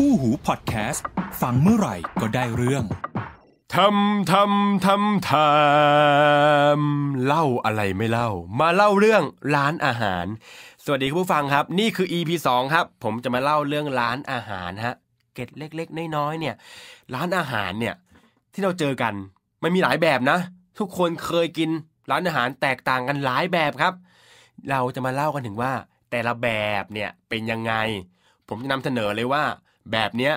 คู่หูพอดแคสต์ ฟังเมื่อไหร่ก็ได้เรื่องทำ ทำ ทำ ทำเล่าอะไรไม่เล่า มาเล่าเรื่องร้านอาหาร สวัสดีคุณผู้ฟังครับนี่คือ EP 2ครับ ผมจะมาเล่าเรื่องร้านอาหารฮะ เกตเล็กๆน้อยๆเนี่ยร้านอาหารเนี่ยที่เราเจอกันมันมีหลายแบบนะ ทุกคนเคยกินร้านอาหารแตกต่างกันหลายแบบครับ เราจะมาเล่ากันถึงว่า แต่ละแบบเนี่ยเป็นยังไง ผมจะนำเสนอเลยว่าแบบเนี้ย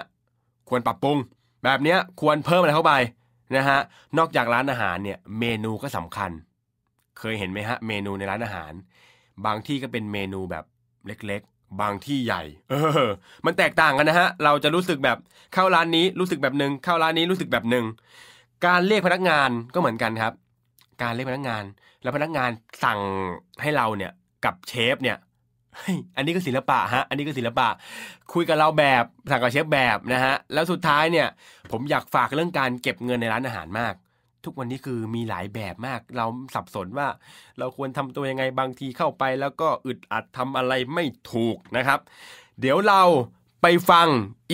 ควรปรับปรุง แบบเนี้ยควรเพิ่มอะไรเข้าไปนะฮะ นอกจากร้านอาหารเนี่ย เมนูก็สำคัญ เคยเห็นไหมฮะเมนูในร้านอาหาร บางที่ก็เป็นเมนูแบบเล็กๆบางที่ใหญ่เออมันแตกต่างกันนะฮะเราจะรู้สึกแบบเข้าร้านนี้รู้สึกแบบหนึ่งเข้าร้านนี้รู้สึกแบบหนึ่งการเรียกพนักงานก็เหมือนกันครับ การเรียกพนักงานแล้วพนักงานสั่งให้เราเนี่ยกับเชฟเนี่ยอันนี้ก็ศิลปะฮะ อันนี้ก็ศิลปะ คุยกับเราแบบสั่งกับเชฟแบบนะฮะ แล้วสุดท้ายเนี่ย ผมอยากฝากเรื่องการเก็บเงินในร้านอาหารมาก ทุกวันนี้คือมีหลายแบบมาก เราสับสนว่า เราควรทำตัวยังไง บางทีเข้าไปแล้วก็อึดอัดทำอะไรไม่ถูกนะครับ เดี๋ยวเราไปฟัง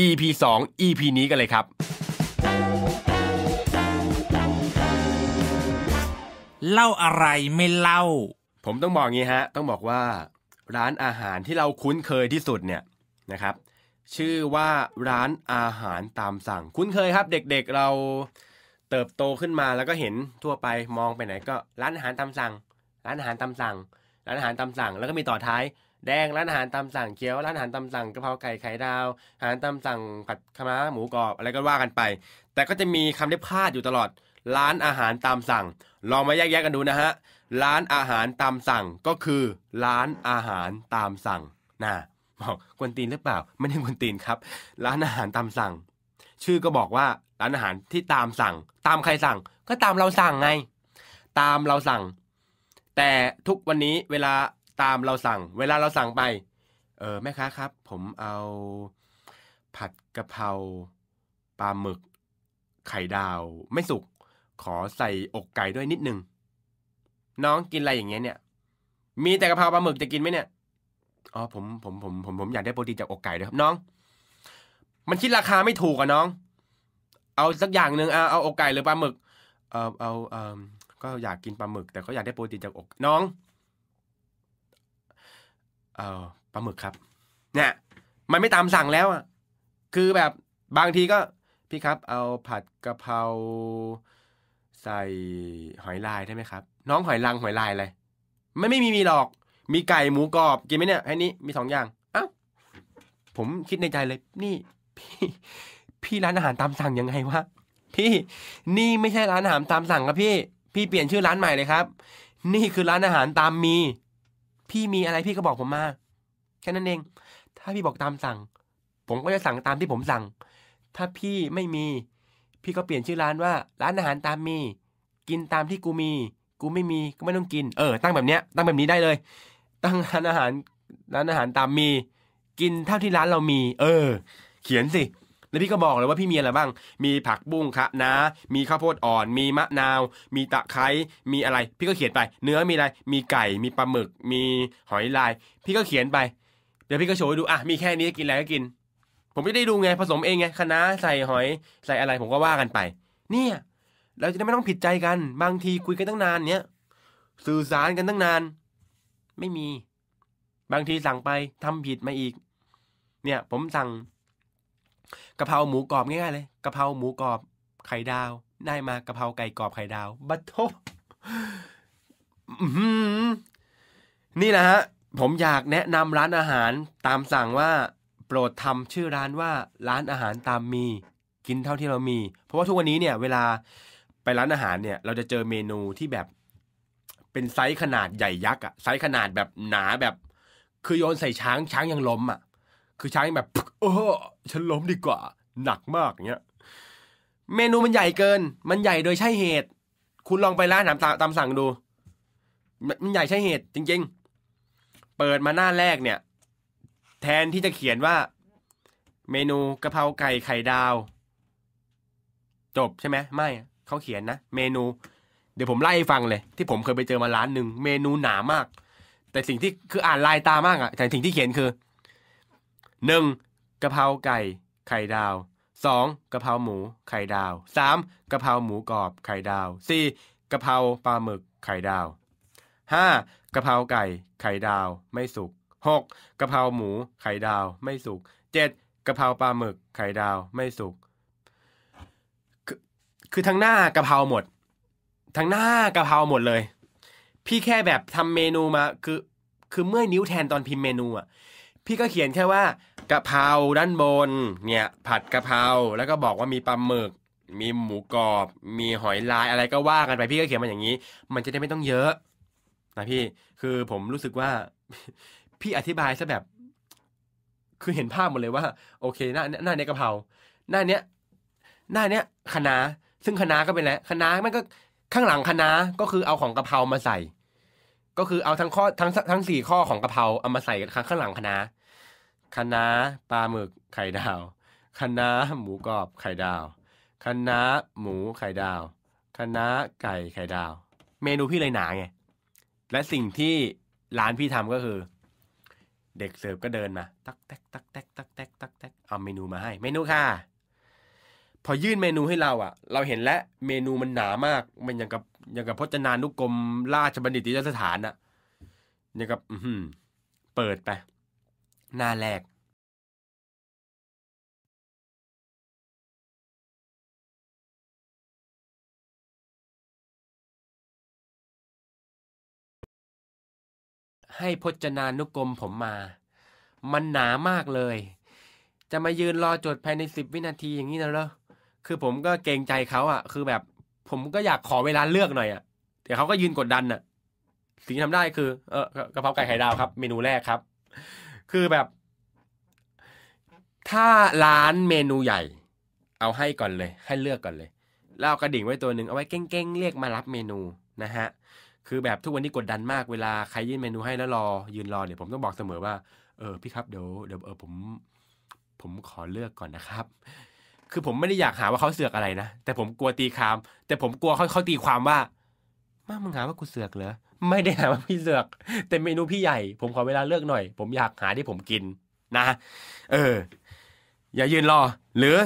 EP 2 EP นี้กันเลยครับ เล่าอะไรไม่เล่า ผมต้องบอกงี้ฮะ ต้องบอกว่าร้านอาหารที่เราคุ้นเคยที่สุดเนี่ยนะครับ ชื่อว่าร้านอาหารตามสั่ง คุ้นเคยครับ เด็กๆเเราเติบโตขึ้นมาแล้วก็เห็นทั่วไปมองไปไหนก็ ร้านอาหารตามสั่ง ร้านอาหารตามสั่ง ร้านอาหารตามสั่ง แล้วก็มีต่อท้าย แดงร้านอาหารตามสั่งเคี้ยว ร้านอาหารตามสั่งกะเพราไก่ไข่ดาวอาหารตามสั่งผัดขม้าหมูกรอบอะไรก็ว่ากันไป แต่ก็จะมีคำเรียกพลาดอยู่ตลอด ร้านอาหารตามสั่ง ลองมาแยกๆกันดูนะฮะร้านอาหารตามสั่งก็คือ ร้านอาหารตามสั่งนะบอกควนตีนหรือเปล่าไม่ใช่ควนตีนครับ ร้านอาหารตามสั่ง ชื่อก็บอกว่าร้านอาหารที่ตามสั่ง ตามใครสั่ง ก็ตามเราสั่งไง ตามเราสั่ง แต่ทุกวันนี้เวลาตามเราสั่ง เวลาเราสั่งไป เออแม่ค้าครับ ผมเอาผัดกะเพราปลาหมึก ไข่ดาวไม่สุกขอใส่อกไก่ด้วยนิดนึงน้องกินอะไรอย่างเงี้ยเนี่ย มีแต่กะเพราปลาหมึกจะกินไหมเนี่ย อ๋อผมผมผมผมผมอยากได้โปรตีนจากอกไก่ด้วยครับน้อง มันคิดราคาไม่ถูกอะน้อง เอาสักอย่างหนึ่งเอาเอาอกไก่หรือปลาหมึก เอ่อเอาเออก็อยากกินปลาหมึกแต่ก็อยากได้โปรตีนจากอกน้อง เอ่อปลาหมึกครับ เนี่ย มันไม่ตามสั่งแล้วอะ คือแบบบางทีก็พี่ครับ เอาผัดกะเพราใส่หอยลายได้ไหมครับน้องหอยลังหอยลายอะไรไม่ไม่มีมีหรอก มีไก่หมูกรอบกินไหมเนี่ยไอ้นี้มีสองอย่าง อ้าว ผมคิดในใจเลย นี่พี่ พี่ร้านอาหารตามสั่งยังไงวะ พี่นี่ไม่ใช่ร้านอาหารตามสั่งครับพี่ พี่เปลี่ยนชื่อร้านใหม่เลยครับ นี่คือร้านอาหารตามมี พี่มีอะไรพี่ก็บอกผมมา แค่นั้นเอง ถ้าพี่บอกตามสั่ง ผมก็จะสั่งตามที่ผมสั่ง ถ้าพี่ไม่มี พี่ก็เปลี่ยนชื่อร้านว่า ร้านอาหารตามมี กินตามที่กูมีกูไม่มีก็ไม่ต้องกินเออ ตั้งแบบเนี้ยตั้งแบบนี้ได้เลย ตั้งร้านอาหารร้านอาหารตามมีกินเท่าที่ร้านเรามี เออ เขียนสิแล้วพี่ก็บอกเลยว่าพี่มีอะไรบ้าง มีผักบุ้งคะนะมีข้าวโพดอ่อน มีมะนาว มีตะไคร้มีอะไร พี่ก็เขียนไป เนื้อมีอะไร มีไก่มีปลาหมึก มีหอยลาย พี่ก็เขียนไปเดี๋ยวพี่ก็โชว์ดูอ่ะมีแค่นี้กินอะไรก็กิน ผมไม่ได้ดูไง ผสมเองไงคะน้าใส่หอยใส่อะไร ผมก็ว่ากันไป เนี่ยเราจะได้ไม่ต้องผิดใจกัน บางทีคุยกันตั้งนานเนี้ย สื่อสารกันตั้งนาน ไม่มี บางทีสั่งไปทำผิดมาอีก เนี่ย ผมสั่งกะเพราหมูกรอบง่ายๆเลยกะเพราหมูกรอบไข่ดาว ได้มากะเพราไก่กรอบไข่ดาวบัตโต้นี่แหละฮะผมอยากแนะนำร้านอาหารตามสั่งว่า โปรดทำชื่อร้านว่าร้านอาหารตามมี กินเท่าที่เรามี เพราะว่าทุกวันนี้เนี่ยเวลาไปร้านอาหารเนี่ย เราจะเจอเมนูที่แบบเป็นไซส์ขนาดใหญ่ยักษ์อะไซส์ขนาดแบบหนาแบบ คือโยนใส่ช้างช้างยังล้มอะคือช้างแบบโอ้ฉันล้มดีกว่า หนักมากเนี้ยเมนูมันใหญ่เกิน มันใหญ่โดยใช่เหตุ คุณลองไปร้านอาหารตามสั่งดู มันใหญ่ใช่เหตุจริง ๆ เปิดมาหน้าแรกเนี่ย แทนที่จะเขียนว่า เมนูกะเพราไก่ไข่ดาว จบใช่ไหมไม่เขาเขียนนะเมนูเดี๋ยวผมไล่ฟังเลยที่ผมเคยไปเจอมาร้านหนึ่งเมนูหนามาก แต่สิ่งที่คืออ่านลายตามากอะแต่สิ่งที่เขียนคือหนึ่งกะเพราไก่ไข่ดาวสองกะเพราหมูไข่ดาวสามกะเพราหมูกรอบไข่ดาวสี่กะเพราปลาหมึกไข่ดาวห้ากะเพราไก่ไข่ดาวไม่สุกหกกะเพราหมูไข่ดาวไม่สุกเจ็ดกะเพราปลาหมึกไข่ดาวไม่สุกคือทั้งหน้ากะเพราหมด ทั้งหน้ากะเพราหมดเลย พี่แค่แบบทำเมนูมา คือ คือเมื่อนิ้วแทนตอนพิมพ์เมนูอ่ะ พี่ก็เขียนแค่ว่ากะเพราด้านบน เนี่ย ผัดกะเพราแล้วก็บอกว่ามีปลาหมึก มีหมูกรอบ มีหอยลายอะไรก็ว่ากันไปพี่ก็เขียนมาอย่างนี้ มันจะได้ไม่ต้องเยอะนะพี่คือผมรู้สึกว่าพี่อธิบายซะแบบ คือเห็นภาพหมดเลยว่า โอเคหน้าหน้าเนี้ยกะเพราหน้าเนี้ย หน้าเนี้ยคะ้าซึ่งคณะก็เป็นแล้วคณะมันก็ข้างหลังคณะก็คือเอาของกะเพรามาใส่ ก็คือเอาทั้งข้อทั้งทั้งสี่ข้อของกะเพราเอามาใส่ข้างข้างหลังคณะคณะปลาหมึกไข่ดาวคณะหมูกรอบไข่ดาวคณะหมูไข่ดาวคณะไก่ไข่ดาว เมนูพี่เลยหนาไงและสิ่งที่ร้านพี่ทำก็คือ เด็กเสิร์ฟก็เดินมา ตักแตกตักแตกตักแตกตักแตกเอาเมนูมาให้เมนูค่ะพอยื่นเมนูให้เราอ่ะ เราเห็นและเมนูมันหนามาก มันอย่างกับอย่างกับพจนานุกรมราชบัณฑิตยสถานอ่ะอย่างกับ อืเปิดไป หน้าแรก ให้พจนานุกรมผมมา มันหนามากเลย จะมายืนรอจดภายในสิบวินาทีอย่างนี้นะเหรอคือผมก็เกรงใจเขาอ่ะ คือแบบผมก็อยากขอเวลาเลือกหน่อยอ่ะ เดี๋ยวเขาก็ยืนกดดันอ่ะ สิ่งที่ทำได้คือเออกระเพราไก่ไข่ดาวครับ เมนูแรกครับ คือแบบ ถ้าร้านเมนูใหญ่ เอาให้ก่อนเลยให้เลือกก่อนเลยแล้วเอากระดิ่งไว้ตัวหนึ่งเอาไว้เก้งๆเรียกมารับเมนูนะฮะ คือแบบทุกวันนี้กดดันมากเวลาใครยื่นเมนูให้แล้วรอยืนรอเนี่ยผมต้องบอกเสมอว่าเออพี่ครับเดี๋ยวเดี๋ยวเออผม ผมขอเลือกก่อนนะครับคือผมไม่ได้อยากหาว่าเขาเสือกอะไรนะ แต่ผมกลัวตีความ แต่ผมกลัวเขาเขาตีความว่ามามึงหาว่ากูเสือกเหรอไม่ได้หาว่าพี่เสือก แต่เมนูพี่ใหญ่ ผมขอเวลาเลือกหน่อย ผมอยากหาที่ผมกินนะเอออย่ายืนรอ หรือ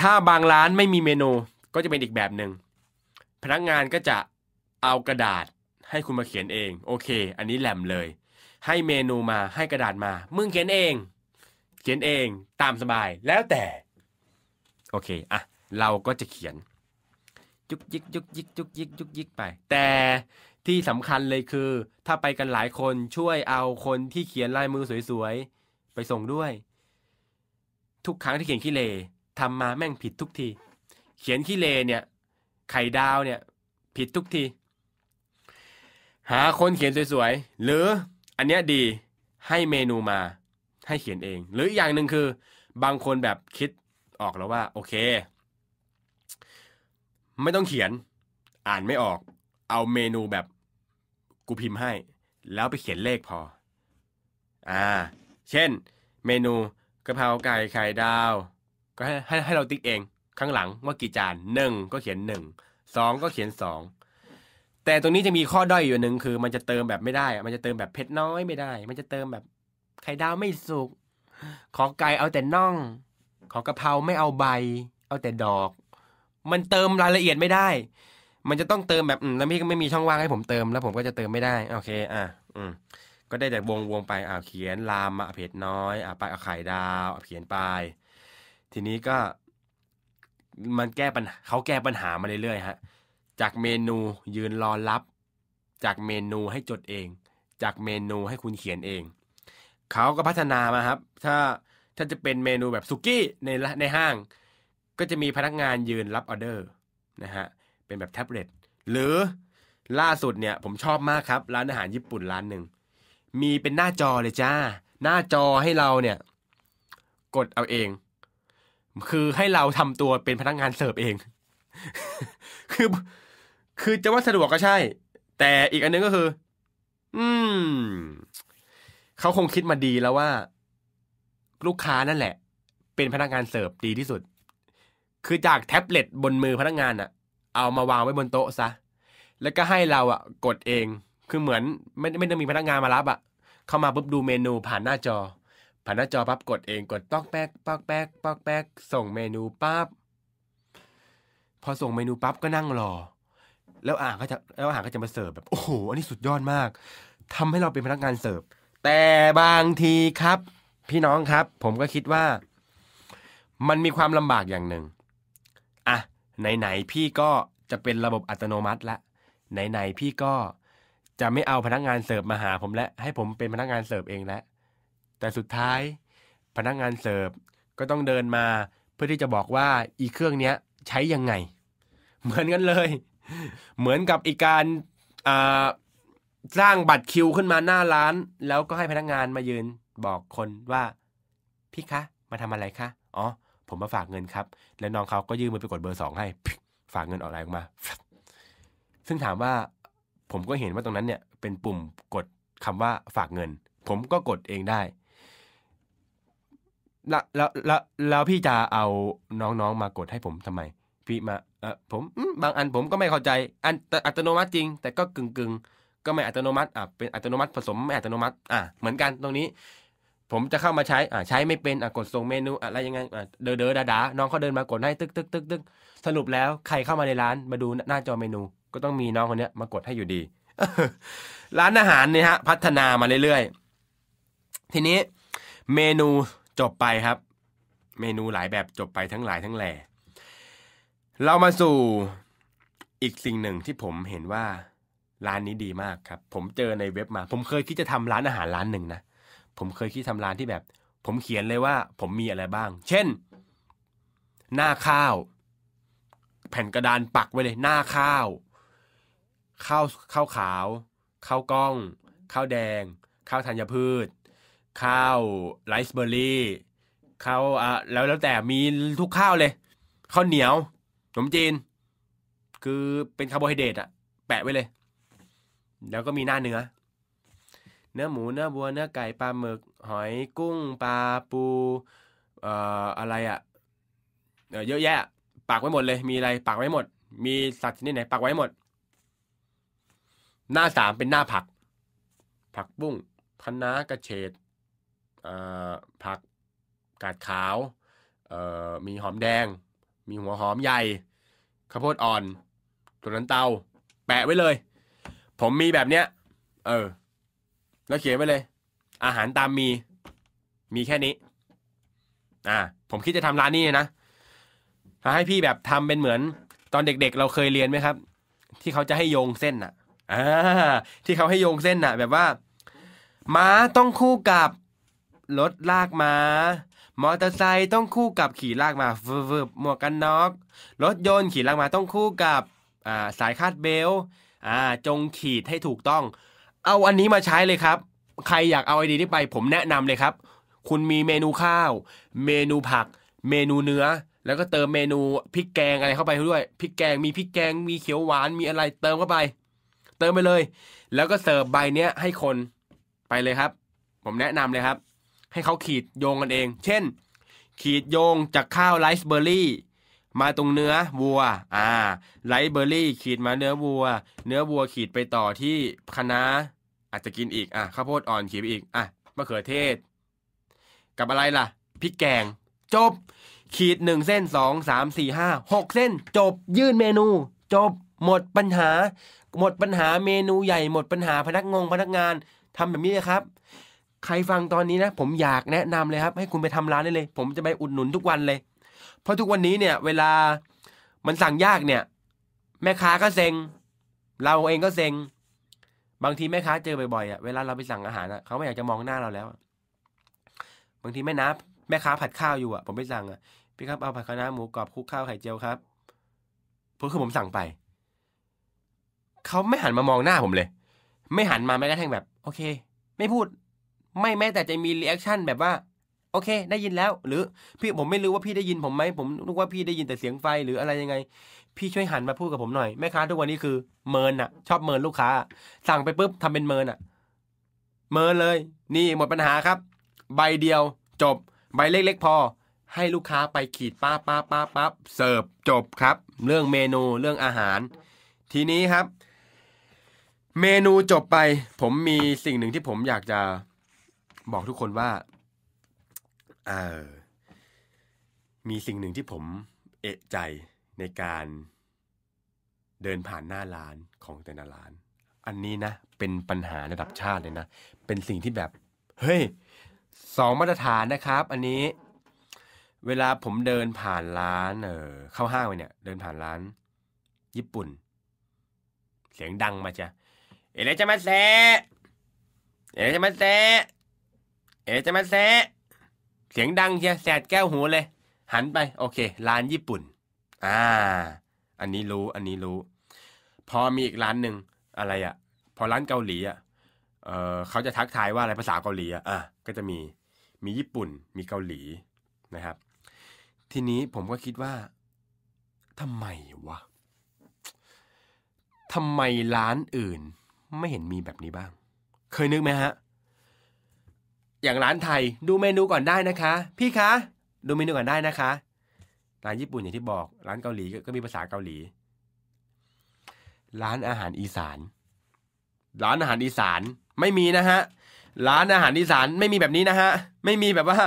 ถ้าบางร้านไม่มีเมนูก็จะเป็นอีกแบบหนึง่งพนักงานก็จะเอากระดาษ ให้คุณมาเขียนเอง โอเค อันนี้แหลมเลย ให้เมนูมาให้กระดาษมา มึงเขียนเอง เขียนเองตามสบายแล้วแต่โอเค อ่ะ เราก็จะเขียนยุกยิกยุกยิกยุกยิกยุกยิกไป แต่ที่สำคัญเลยคือ ถ้าไปกันหลายคนช่วยเอาคนที่เขียนลายมือสวยๆไปส่งด้วย ทุกครั้งที่เขียนขี้เลทำมาแม่งผิดทุกทีเขียนขี้เลเนี่ยไข่ดาวเนี่ยผิดทุกทีหาคนเขียนสวยๆ หรืออันเนี้ยดีให้เมนูมาให้เขียนเอง หรืออย่างหนึ่งคือบางคนแบบคิดออกแล้วว่าโอเค ไม่ต้องเขียน อ่านไม่ออกเอาเมนูแบบกูพิมพ์ให้ แล้วไปเขียนเลขพอ อ่า เช่นเมนูกระเพราไก่ไข่ดาวก็ให้ให้ให้เราติ๊กเอง ข้างหลังว่ากี่จานหนึ่งก็เขียนหนึ่งสองก็เขียนสองแต่ตรงนี้จะมีข้อด้อยอยู่หนึ่งคือ มันจะเติมแบบไม่ได้ มันจะเติมแบบเผ็ดน้อยไม่ได้ มันจะเติมแบบไข่ดาวไม่สุกขอไก่เอาแต่น่องขอกะเพราไม่เอาใบ เอาแต่ดอก มันเติมรายละเอียดไม่ได้ มันจะต้องเติมแบบแล้วพี่ก็ไม่มีช่องว่างให้ผมเติม แล้วผมก็จะเติมไม่ได้โอเคอ่ะอืม ก็ได้แต่วงวงไปอ่าเขียนลามมาเผ็ดน้อยอ่าไปเอาไข่ดาวเขียนไป ทีนี้ก็ มันแก้ปัญหาเขาแก้ปัญหามาเรื่อยๆฮะจากเมนูยืนรอรับ จากเมนูให้จดเอง จากเมนูให้คุณเขียนเองเขาก็พัฒนามาครับ ถ้าถ้าจะเป็นเมนูแบบสุกี้ในในห้าง ก็จะมีพนักงานยืนรับออเดอร์ นะฮะ เป็นแบบแท็บเล็ตหรือล่าสุดเนี่ย ผมชอบมากครับ ร้านอาหารญี่ปุ่นร้านหนึ่งมีเป็นหน้าจอเลยจ้า หน้าจอให้เราเนี่ย กดเอาเอง คือให้เราทำตัวเป็นพนักงานเสิร์ฟเอง คือ คือจะว่าสะดวกก็ใช่ แต่อีกอันนึงก็คือ อืมเขาคงคิดมาดีแล้วว่าลูกค้านั่นแหละ เป็นพนักงานเสิร์ฟดีที่สุด คือจากแท็บเล็ตบนมือพนักงานอะเอามาวางไว้บนโต๊ะซะแล้วก็ให้เราอะกดเองคือเหมือนไม่ไม่ต้องมีพนักงานมารับอะเข้ามาปุ๊บดูเมนูผ่านหน้าจอผ่านหน้าจอปั๊บกดเองกดป๊อกแป๊กป๊อกแป๊กป๊อกแป๊กส่งเมนูปั๊บพอส่งเมนูปั๊บก็นั่งรอ แล้วอ่างก็จะแล้วอ่างก็จะมาเสิร์ฟแบบโอ้โหอันนี้สุดยอดมาก ทำให้เราเป็นพนักงานเสิร์ฟแต่บางทีครับพี่น้องครับ ผมก็คิดว่า มันมีความลำบากอย่างหนึ่งอ่ะไหนๆพี่ก็จะเป็นระบบอัตโนมัติละไหนๆพี่ก็จะไม่เอาพนักงานเสิร์ฟมาหาผมและ ให้ผมเป็นพนักงานเสิร์ฟเองแล้วแต่สุดท้ายพนักงานเสิร์ฟก็ต้องเดินมา เพื่อที่จะบอกว่าอี เครื่องเนี้ย ใช้ยังไง เหมือนกันเลย เหมือนกับอีการสร้างบัตรคิวขึ้นมาหน้าร้าน แล้วก็ให้พนักงานมายืนบอกคนว่าพี่คะ มาทำอะไรคะอ๋อ ผมมาฝากเงินครับ แล้วน้องเขาก็ยื่นมือไปกดเบอร์สองให้ฝากเงินออกไลน์ออกมาซึ่งถามว่าผมก็เห็นว่าตรงนั้นเนี่ย เป็นปุ่มกดคำว่าฝากเงิน ผมก็กดเองได้ แล้วแล้วแล้วพี่จะเอาน้องๆมากดให้ผมทำไม พี่มาเออผมบางอันผมก็ไม่เข้าใจ อันอัตโนมัติจริง แต่ก็กึ่งกึ่งก็ไม่อัตโนมัติอ่ะเป็นอัตโนมัติ ผสมไม่อัตโนมัติอ่ะเหมือนกันตรงนี้ผมจะเข้ามาใช้อ่าใช้ไม่เป็นอ่ะกดส่งเมนูอะไรยังไงอ่ะเดอเดอดาดา น้องเขาเดินมากดให้ตึกตึกตึกตึกสรุปแล้ว ใครเข้ามาในร้านมาดูหน้าจอเมนู ก็ต้องมีน้องคนนี้มากดให้อยู่ดี ร้านอาหารเนี่ยฮะ พัฒนามาเรื่อยๆ ทีนี้ เมนูจบไปครับ เมนูหลายแบบจบไปทั้งหลายทั้งแหล่เรามาสู่อีกสิ่งหนึ่งที่ผมเห็นว่าร้านนี้ดีมากครับ ผมเจอในเว็บมา ผมเคยคิดจะทำร้านอาหารร้านหนึ่งนะผมเคยคิดทำร้านที่แบบ ผมเขียนเลยว่า ผมมีอะไรบ้าง เช่น หน้าข้าว แผ่นกระดานปักไว้เลย หน้าข้าว ข้าวข้าวขาว ข้าวกล้อง ข้าวแดง ข้าวธัญพืช ข้าวไรซ์เบอร์รี่ข้าวอ่ะแล้วแล้วแต่มีทุกข้าวเลย ข้าวเหนียวขนมจีน คือเป็นคาร์โบไฮเดรตอะแปะไว้เลย แล้วก็มีหน้าเนื้อนื้อหมูเนื้อบัวเนื้อไก่ ปลาหมึก หอย กุ้ง ปลา ปู เอ่อ อะไรอะ่ะเยอะแยะ ปักไว้หมดเลย มีอะไรปักไว้หมด มีสัตว์ชนิดไหนปักไว้หมด หน้าสามเป็นหน้าผัก ผักบุ้งพะน้ากระเฉดผักกาดขาวมีหอมแดง มีหัวหอมใหญ่ ข้าวโพดอ่อนตัวนันเตาแปะไว้เลย ผมมีแบบเนี้ย เออแล้วเขียนไปเลย อาหารตามมีมีแค่นี้ อ่าผมคิดจะทำร้านนี้นะถ้าให้พี่แบบทำเป็นเหมือน ตอนเด็กๆ เราเคยเรียนไหมครับ ที่เขาจะให้โยงเส้นอ่ะอ่าที่เขาให้โยงเส้นอ่ะ แบบว่า ม้าต้องคู่กับรถลากมา้ามอเตอร์ไซค์ต้องคู่กับขี่ลากมาเวิบหมวกกันน็อกรถยนต์ขี่ลากมา ต้องคู่กับอ่าสายคาดเบลอ่า จงขีดให้ถูกต้องเอาอันนี้มาใช้เลยครับ ใครอยากเอาไอเดียนี้ไป ผมแนะนำเลยครับ คุณมีเมนูข้าว เมนูผัก เมนูเนื้อ แล้วก็เติมเมนูพริกแกงอะไรเข้าไปด้วย พริกแกงมีพริกแกงมีเขียวหวานมีอะไร เติมเข้าไป เติมไปเลย แล้วก็เสิร์ฟใบเนี้ยให้คนไปเลยครับ ผมแนะนำเลยครับ ให้เขาขีดโยงกันเอง เช่น ขีดโยงจากข้าวไรซ์เบอร์รี่มาตรงเนื้อวัว อ่า ไลท์เบอร์รี่ ขีดมาเนื้อวัว เนื้อวัวขีดไปต่อที่คะน้าอาจจะกินอีก อ่ะ ข้าวโพดอ่อนขีบอีก อ่ะ มะเขือเทศ กับอะไรล่ะ พริกแกง จบ ขีดหนึ่งเส้นสองสามสี่ห้าหกเส้น จบยื่นเมนู จบหมดปัญหา หมดปัญหาเมนูใหญ่ หมดปัญหาพนักงงพนักงานทำแบบนี้นะครับ ใครฟังตอนนี้นะผมอยากแนะนำเลยครับให้คุณไปทำร้านได้เลย ผมจะไปอุดหนุนทุกวันเลย เพราะทุกวันนี้เนี่ย เวลามันสั่งยากเนี่ย แม่ค้าก็เซ็ง เราเองก็เซ็งบางที แม่ค้าเจอบ่อยๆอ่ะเวลาเราไปสั่งอาหารอ่ะเขาไม่อยากจะมองหน้าเราแล้วบางทีแม่น้าแม่ค้าผัดข้าวอยู่อ่ะผมไปสั่งอ่ะ พี่ครับเอาผัดข้าวหน้าหมูกรอบคุกข้าวไข่เจียวครับเพราะคือผมสั่งไปเขาไม่หันมามองหน้าผมเลย ไม่หันมาแม้กระทั่งแบบ โอเค ไม่พูดไม่แม้แต่จะมีรีแอคชั่นแบบว่าโอเค ได้ยินแล้ว หรือ พี่ผมไม่รู้ว่าพี่ได้ยินผมไหมผมนึกว่าพี่ได้ยินแต่เสียงไฟหรืออะไรยังไง พี่ช่วยหันมาพูดกับผมหน่อยแม่ค้าทุกวันนี้คือ เมินอะชอบเมินลูกค้า สั่งไปปุ๊บ ทำเป็นเมินอะเมินเลย นี่หมดปัญหาครับ ใบเดียว จบ ใบเล็กๆพอให้ลูกค้าไปขีดป้าป้าป้าป้าเสิร์ฟจบครับ เรื่องเมนูเรื่องอาหาร ทีนี้ครับ เมนูจบไป ผมมีสิ่งหนึ่งที่ผมอยากจะ บอกทุกคนว่าเออมีสิ่งหนึ่งที่ผมเอะใจในการเดินผ่านหน้าร้านของแต่ละร้าน อันนี้นะเป็นปัญหาระดับชาติเลยนะเป็นสิ่งที่แบบเฮ้ยสองมาตรฐานนะครับ อันนี้ เวลาผมเดินผ่านร้าน เออเข้าห้างไปเนี่ยเดินผ่านร้านญี่ปุ่นเสียงดังมาจ้ะเอเลจะมาแซะเอเลจะมาแซะเอเลจะมาแซเสียงดังเชียแสดแก้วหูเลย หันไป โอเคร้านญี่ปุ่น อ่า อันนี้รู้ อันนี้รู้ พอมีอีกร้านหนึ่งอะไรอะ่ะ พอร้านเกาหลีอะ่ะเออเขาจะทักทายว่าอะไรภาษาเกาหลีอะ่ะอ่ะก็จะมีมีญี่ปุ่น มีเกาหลีนะครับ ทีนี้ผมก็คิดว่าทำไมวะทำไมร้านอื่น ไม่เห็นมีแบบนี้บ้าง เคยนึกไหมฮะอย่างร้านไทยดูเมนูก่อนได้นะคะ พี่คะ ดูเมนูก่อนได้นะคะ ร้านญี่ปุ่นอย่างที่บอก ร้านเกาหลีก็มีภาษาเกาหลี ร้านอาหารอีสานร้านอาหารอีสานไม่มีนะฮะร้านอาหารอีสานไม่มีแบบนี้นะฮะไม่มีแบบว่า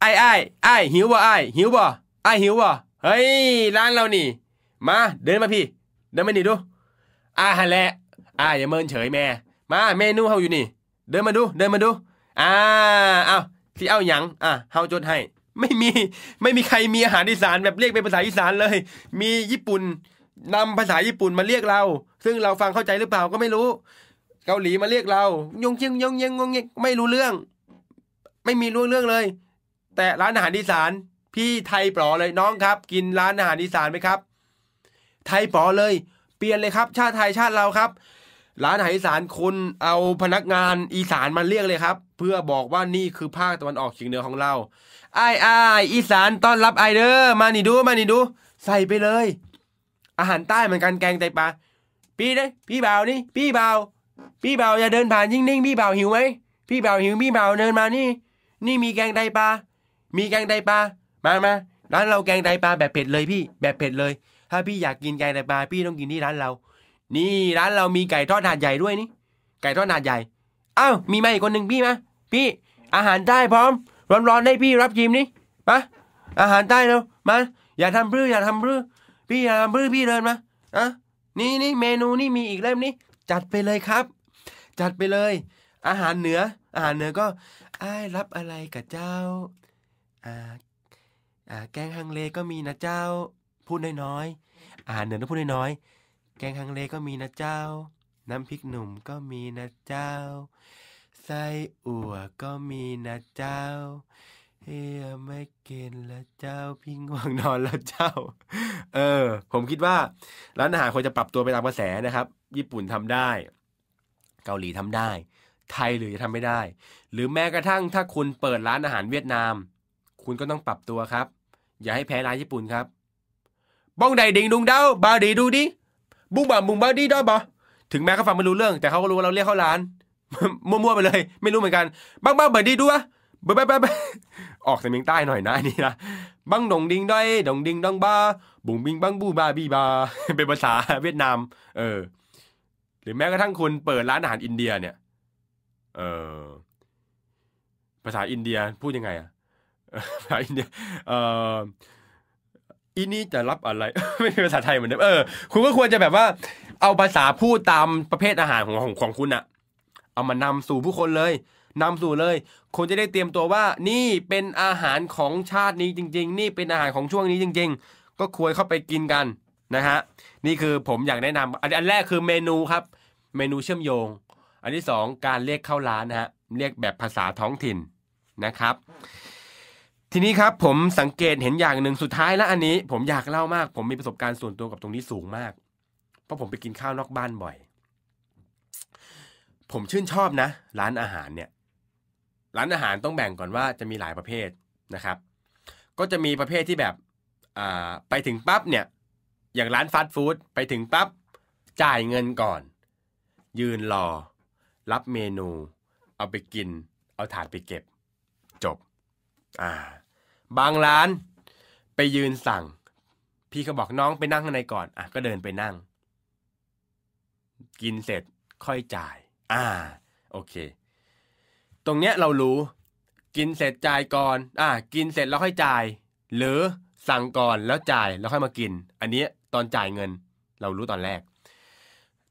ไอ้ไอ้ไอ้หิวบ่ไอ้หิวบ่ไอ้หิวบ่เฮ้ย ร้านเรานี่ มาเดินมาพี่ เดินมานีดูอาหารแหละอ่าอย่าเมินเฉยแม่มาเมนูเขาอยู่นี่เดินมาดู เดินมาดู อ่า เอาที่เอาหยังอ่ะเฮาจดให้ ไม่มีไม่มีใครมีอาหารอีสานแบบเรียกเป็นภาษาอีสานเลย มีญี่ปุ่นนำภาษาญี่ปุ่นมาเรียกเรา ซึ่งเราฟังเข้าใจหรือเปล่าก็ไม่รู้ เกาหลีมาเรียกเรา ยงเชียงยงเยงงงเงไม่รู้เรื่อง ไม่มีรู้เรื่องเลย แต่ร้านอาหารอีสานพี่ไทยปลอเลยน้องครับกินร้านอาหารอีสานไหมครับ ไทยปลอเลย เปลี่ยนเลยครับ ชาติไทยชาติเราครับร้านอาหารอีสานคุณเอาพนักงาน อีสานมาเรียกเลยครับ เพื่อบอกว่านี่คือภาคตะวันออกเฉียงเหนือของเราไอ้ไอ้อีสานต้อนรับไอเดอร์มานี่ดูมานี่ดู ใส่ไปเลย อาหารใต้เหมือนกันแกงไตปลาพี่นะพี่เบานี่พี่เบ่าพี่เบ่าอย่าเดินผ่านยิ่งนิ่งพี่เบ่าหิวไหมพี่เบ่าหิวพี่เบ่าเดินมานี่ นี่มีแกงไตปลามีแกงไตปลามามาร้านเราแกงไตปลาแบบเผ็ดเลยพี่ แบบเผ็ดเลยถ้าพี่อยากกินแกงไตปลาพี่ต้องกินที่ร้านเรานี่ร้านเรามีไก่ทอดหาดใหญ่ด้วยนี่ไก่ทอดหาดใหญ่เอ้ามีมาอีกคนหนึ่งพี่มาพี่ อาหารใต้พร้อมร้อนๆได้พี่รับชิมนี่มาอาหารใต้เรามา อย่าทำพื้ออย่าทำพื้อพี่อย่าทำพื้อพี่เดินมาอ่ะนี่นี่เมนูนี่มีอีกเล่มนี่จัดไปเลยครับ จัดไปเลย อาหารเหนือ อาหารเหนือก็ไอ้รับอะไรกับเจ้าอ่าอ่าแกงฮังเลก็มีนะเจ้าพูดน้อยๆอาหารเหนือต้องพูดน้อยๆแกงฮังเลก็มีนะเจ้า น้ำพริกหนุ่มก็มีนะเจ้าไส้อั่วก็มีนะเจ้าเฮียไม่กินละเจ้าพี่ง่วงนอนละเจ้า เออ ผมคิดว่าร้านอาหารควรจะปรับตัวไปตามกระแสนะครับ ญี่ปุ่นทำได้ เกาหลีทำได้ ไทยหรือจะทำไม่ได้ หรือแม้กระทั่งถ้าคุณเปิดร้านอาหารเวียดนาม คุณก็ต้องปรับตัวครับ อย่าให้แพ้ร้านญี่ปุ่นครับ บ้องใดดิงดุงเดาบาดีดูดิบุ้งบ่าบุ้งบ่าดีด้บ่ถึงแม้เขาฟังไม่รู้เรื่อง แต่เขาก็รู้ว่าเราเรียกเขาร้านมั่วๆไปเลย ไม่รู้เหมือนกันบ้างบ้างเบ่ดดีด้วยบ่บ่บ่ออกเสียงใต้หน่อยนะนี่นะบังดงดิงด้อยดงดิงดองบ้าบุ้งบิงบังบูบาบีบาเป็นภาษาเวียดนาม เออ หรือแม้กระทั่งคนเปิดร้านอาหารอินเดียเนี่ยเออภาษาอินเดีย พูดยังไงอะภาษาอินเดีย เอออีนี่จะรับอะไรไม่มีภาษาไทยเหมือนเดิมเออคุณก็ควรจะแบบว่าเอาภาษาพูดตามประเภทอาหารของของของคุณอะเอามานำสู่ผู้คนเลย นำสู่เลยคนจะได้เตรียมตัวว่านี่เป็นอาหารของชาตินี้จริง ๆ นี่เป็นอาหารของช่วงนี้จริง ๆ ก็ควรเข้าไปกินกันนะฮะ นี่คือผมอยากแนะนำอันแรกคือเมนูครับ เมนูเชื่อมโยง อันที่ 2 การเรียกเข้าร้านนะฮะเรียกแบบภาษาท้องถิ่นนะครับทีนี้ครับผมสังเกตเห็นอย่างหนึ่งสุดท้ายแล้วอันนี้ผมอยากเล่ามาก ผมมีประสบการณ์ส่วนตัวกับตรงนี้สูงมาก เพราะผมไปกินข้าวนอกบ้านบ่อย ผมชื่นชอบนะ ร้านอาหารเนี่ย ร้านอาหารต้องแบ่งก่อนว่าจะมีหลายประเภทนะครับ ก็จะมีประเภทที่แบบไปถึงปั๊บเนี่ย อย่างร้านฟาสต์ฟู้ดไปถึงปั๊บจ่ายเงินก่อน ยืนรอ รับเมนูเอาไปกิน เอาถาดไปเก็บ จบ อ่าบางร้าน ไปยืนสั่ง พี่ก็บอกน้องไปนั่งข้างในก่อนอ่ะก็เดินไปนั่ง กินเสร็จค่อยจ่าย อ่า โอเค ตรงเนี้ยเรารู้ กินเสร็จจ่ายก่อน อ่ากินเสร็จแล้วค่อยจ่ายหรือสั่งก่อนแล้วจ่ายแล้วค่อยมากิน อันนี้ตอนจ่ายเงิน เรารู้ตอนแรก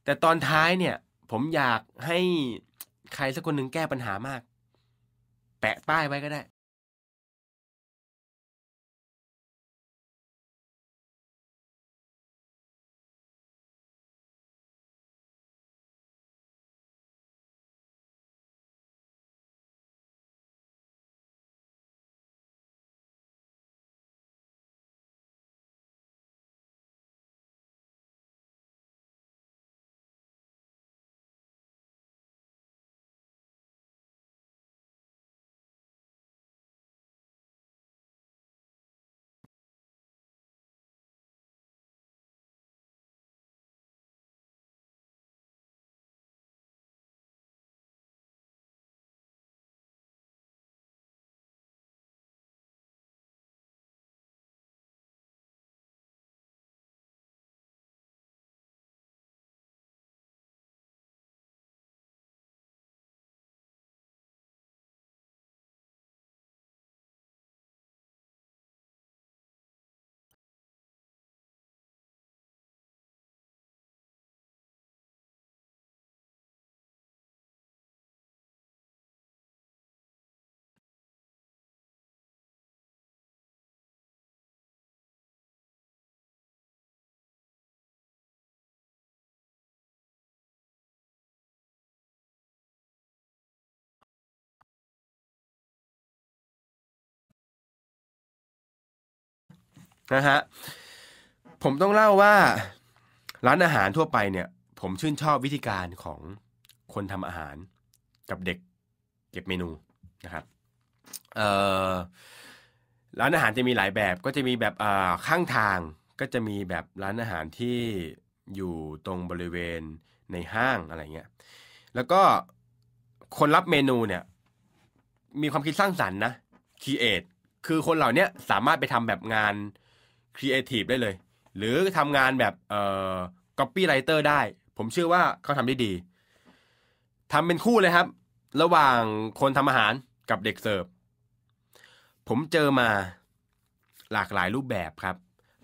แต่ตอนท้ายเนี่ย ผมอยากให้ใครสักคนหนึ่งแก้ปัญหามาก แปะป้ายไว้ก็ได้นะฮะผมต้องเล่าว่าร้านอาหารทั่วไปเนี่ยผมชื่นชอบวิธีการของคนทำอาหารกับเด็กเก็บเมนูนะครับร้านอาหารจะมีหลายแบบ ก็จะมีแบบข้างทาง ก็จะมีแบบร้านอาหารที่อยู่ตรงบริเวณในห้างอะไรเงี้ย แล้วก็คนรับเมนูเนี่ยมีความคิดสร้างสรรค์นะคีเอทคือคนเหล่านี้สามารถไปทำแบบงานครีเอทีฟได้เลย หรือทำงานแบบเอ่อก๊อปปี้ไรเตอร์ได้ ผมเชื่อว่าเขาทำได้ดีทำเป็นคู่เลยครับ ระหว่างคนทำอาหารกับเด็กเสิร์ฟผมเจอมาหลากหลายรูปแบบครับ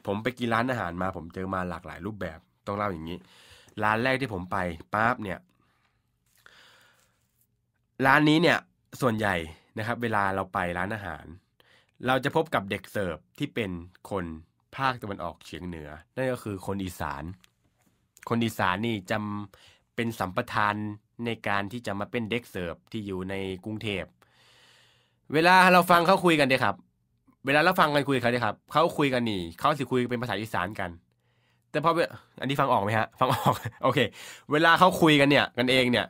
ผมไปกินร้านอาหารมา ผมเจอมาหลากหลายรูปแบบ ต้องเล่าอย่างนี้ ร้านแรกที่ผมไปป๊าบเนี่ย ร้านนี้เนี่ยส่วนใหญ่นะครับ เวลาเราไปร้านอาหาร เราจะพบกับเด็กเสิร์ฟที่เป็นคนภาคตะวันออกเฉียงเหนือนั่นก็คือคนอีสาน คนอีสานนี่จำเป็นสัมปทานในการที่จะมาเป็นเด็กเสิร์ฟที่อยู่ในกรุงเทพ เวลาเราฟังเขาคุยกันเดีครับ เวลาเราฟังกันคุยเขาเดีครับ เขาคุยกันนี่เขาสิคุยเป็นภาษาอีสานกัน แต่พออันนี้ฟังออกไหมฮะฟังออกโอเค เวลาเขาคุยกันเนี่ย กันเองเนี่ย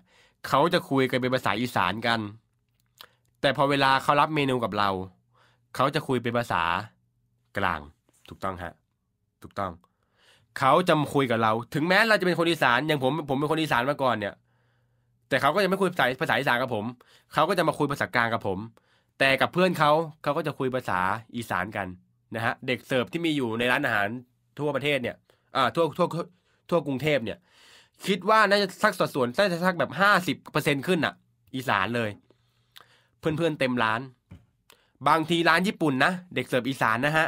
เขาจะคุยกันเป็นภาษาอีสานกัน แต่พอเวลาเขารับเมนูกับเราเขาจะคุยเป็นภาษากลางถูกต้องฮะถูกต้อง เขาจะคุยกับเรา ถึงแม้เราจะเป็นคนอีสานอย่างผม ผมเป็นคนอีสานมาก่อนเนี่ย แต่เขาก็จะไม่คุยภาษาภาษาอีสานกับผม เขาก็จะมาคุยภาษากลางกับผม แต่กับเพื่อนเขาเขาก็จะคุยภาษาอีสานกันนะฮะเด็กเสิร์ฟที่มีอยู่ในร้านอาหารทั่วประเทศเนี่ยอ่าทั่วทั่วทั่วกรุงเทพเนี่ย คิดว่าน่าจะสักสัดส่วนน่าจะสักแบบห้าสิบเปอร์เซ็นขึ้นอ่ะ อีสานเลย เพื่อนๆเต็มร้าน บางทีร้านญี่ปุ่นนะเด็กเสิร์ฟอีสานนะฮะ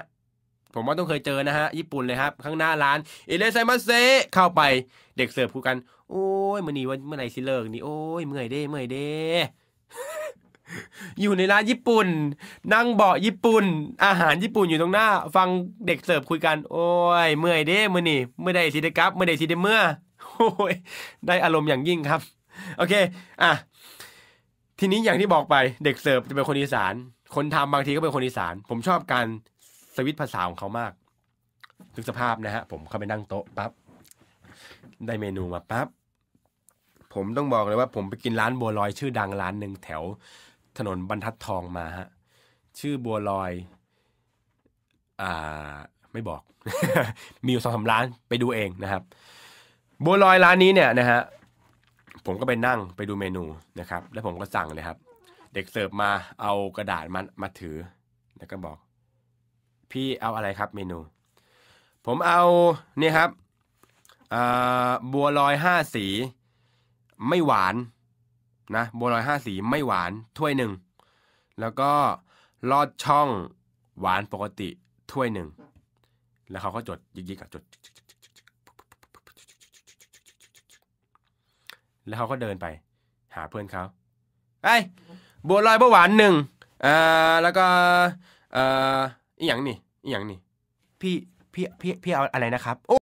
ผมว่าต้องเคยเจอนะฮะ ญี่ปุ่นเลยครับ ข้างหน้าร้านอิเลไซมาเซเข้าไปเด็กเสิร์ฟคู่กัน โอ้ยมื่อนี้วันเมื่อไหร่สิเลิกนี่โอ้ย เมื่อยเด้เมื่อยเด้อยู่ในร้านญี่ปุ่น นั่งเบาะญี่ปุ่น อาหารญี่ปุ่นอยู่ตรงหน้า ฟังเด็กเสิร์ฟคุยกัน โอ้ยเมื่อยเด้มื่อนี่เมื่อใดสิเดกับเมื่อใดสิเดเมื่อโอ้ยได้อารมณ์อย่างยิ่งครับ โอเคอ่ะทีนี้อย่างที่บอกไปเด็กเสิร์ฟจะเป็นคนอีสาน คนทำบางทีก็เป็นคนอีสาน ผมชอบการสวิตภาษาของเขามากทุกสภาพนะฮะผมเข้าไปนั่งโต๊ะปั๊บได้เมนูมาปั๊บผมต้องบอกเลยว่าผมไปกินร้านบัวลอยชื่อดังร้านหนึ่งแถวถนนบรรทัดทองมาฮะชื่อบัวลอยอ่าไม่บอก มีอยู่สองสาร้านไปดูเองนะครับบัวลอยร้านนี้เนี่ยนะฮะผมก็ไปนั่งไปดูเมนูนะครับ แล้วผมก็สั่งเลยครับ เด็กเสิร์ฟมาเอากระดาษมันมาถือแล้วก็บอกพี่เอาอะไรครับเมนู ผมเอาเนี่ยครับบัวลอยห้าสีไม่หวานนะบัวลอยห้าสีไม่หวานถ้วยหนึ่งแล้วก็ลอดช่องหวานปกติถ้วยหนึ่งแล้วเขาก็จดยิกๆกับจด แล้วเขาก็เดินไป หาเพื่อนเขาไอ้บัวลอยบัวหวานหนึ่งอ่าแล้วก็อ่าอีหยังนี่อีหยังนี่พี่ พี่ พี่ พี่เอาอะไรนะครับ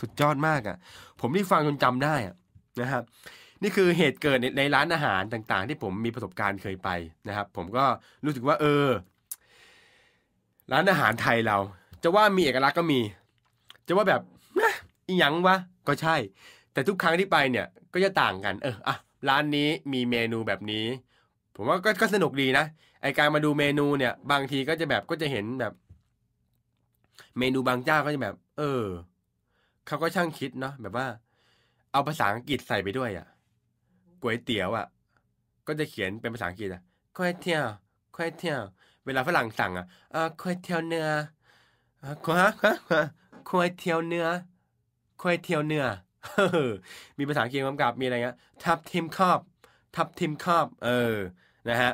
สุดยอดมากอะ่ะ ผมที่ฟังจนจำได้อะนะครับ นี่คือเหตุเกิดในในร้านอาหารต่างๆ ที่ผมมีประสบการณ์เคยไปนะครับ ผมก็รู้สึกว่า เออ ร้านอาหารไทยเราจะว่ามีเอกลักษณ์ก็มี จะว่าแบบ อีหยังวะก็ใช่ แต่ทุกครั้งที่ไปเนี่ยก็จะต่างกัน เอออะร้านนี้มีเมนูแบบนี้ ผมว่าก็กสนุกดีนะ ไอการมาดูเมนูเนี่ย บางทีก็จะแบบก็จะเห็นแบบ เมนูบางเจ้าก็จะแบบ เออเขาก็ช่างคิดเนาะแบบว่า เอาภาษาอังกฤษใส่ไปด้วยอะ่ะก๋วยเตี๋ยวอะ่ะ ก็จะเขียนเป็นภาษาอังกฤษอะ่ะก๋วยเตี๋ยวก๋วยเตี๋ยวเวลาฝรั่งสั่งอ่ะก๋วยเตี๋ยวเนื้อก๋วยก๋วยเตี๋ยวเนื้อก๋วยเตี๋ยวเนื้อมีภาษาอังกฤษกำกับ มีอะไรเงี้ย ทับทิมครอบ ทับทิมครอบ เออ นะฮะ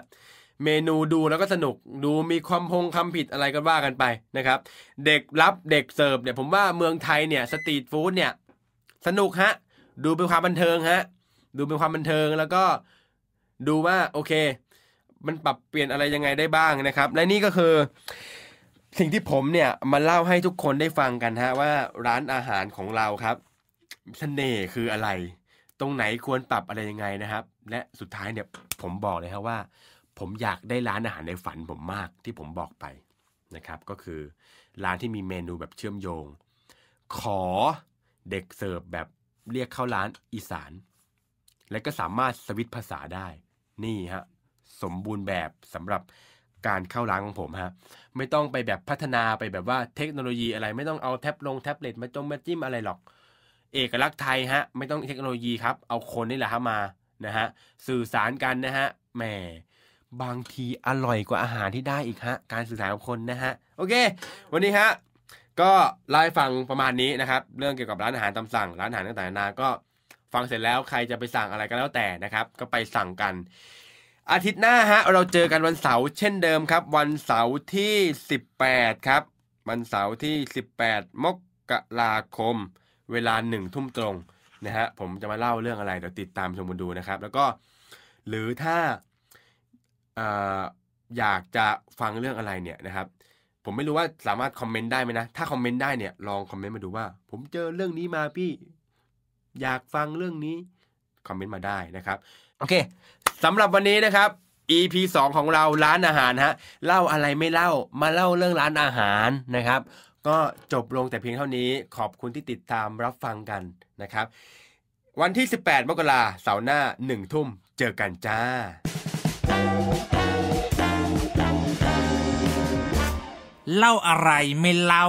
เมนูดูแล้วก็สนุกดูมีความพงคำผิดอะไรก็ว่ากันไปนะครับ เด็กรับเด็กเสิร์ฟเนี่ยผมว่าเมืองไทยเนี่ยสตรีทฟู้ดเนี่ย สนุกฮะ ดูเป็นความบันเทิงฮะ ดูเป็นความบันเทิง แล้วก็ดูว่าโอเค มันปรับเปลี่ยนอะไรยังไงได้บ้างนะครับ และนี่ก็คือ สิ่งที่ผมเนี่ยมาเล่าให้ทุกคนได้ฟังกันฮะ ว่าร้านอาหารของเราครับสเสน่ห์คืออะไร ตรงไหนควรปรับอะไรยังไงนะครับ และสุดท้ายเนี่ยผมบอกเลยครับว่าผมอยากได้ร้านอาหารในฝันผมมากที่ผมบอกไปนะครับก็คือ ร้านที่มีเมนูแบบเชื่อมโยง ขอเด็กเสิร์ฟแบบเรียกเข้าร้านอีสานและก็สามารถสวิตภาษาได้ นี่ฮะสมบูรณ์แบบสำหรับการเข้าร้านของผมฮะไม่ต้องไปแบบพัฒนาไปแบบว่าเทคโนโลยีอะไร ไม่ต้องเอาแท็บลงแท็บเล็ตมาจมมาจิ้มอะไรหรอก เอกลักษณ์ไทยฮะไม่ต้องเทคโนโลยีครับเอาคนนี่แหละฮะมานะฮะ สื่อสารกันนะฮะแหมบางทีอร่อยกว่าอาหารที่ได้อีกฮะการสื่อสารกับคนนะฮะโอเควันนี้ฮะก็ไลฟ์ฟังประมาณนี้นะครับเรื่องเกี่ยวกับร้านอาหารตามสั่ง ร้านอาหารต่างๆนานาก็ฟังเสร็จแล้วใครจะไปสั่งอะไรก็แล้วแต่นะครับ ก็ไปสั่งกัน อาทิตย์หน้าฮะเราเจอกันวันเสาร์เช่นเดิมครับ วันเสาร์ที่ 18 ครับ วันเสาร์ที่ 18 มกราคม เวลาหนึ่งทุ่มตรงนะฮะผมจะมาเล่าเรื่องอะไรเดี๋ยวติดตามชมกันดูนะครับ แล้วก็หรือถ้าอยากจะฟังเรื่องอะไรเนี่ยนะครับผมไม่รู้ว่าสามารถคอมเมนต์ได้ไหมนะถ้าคอมเมนต์ได้เนี่ยลองคอมเมนต์มาดูว่า ผมเจอเรื่องนี้มาพี่อยากฟังเรื่องนี้คอมเมนต์มาได้นะครับโอเคสำหรับวันนี้นะครับ EP 2ของเราร้านอาหารฮะเล่าอะไรไม่เล่ามาเล่าเรื่องร้านอาหารนะครับ ก็จบลงแต่เพียงเท่านี้ ขอบคุณที่ติดตามรับฟังกันนะครับ วันที่ 18มกราเสาร์หน้า 1 ทุ่ม เจอกันจ้าเล่าอะไรไม่เล่า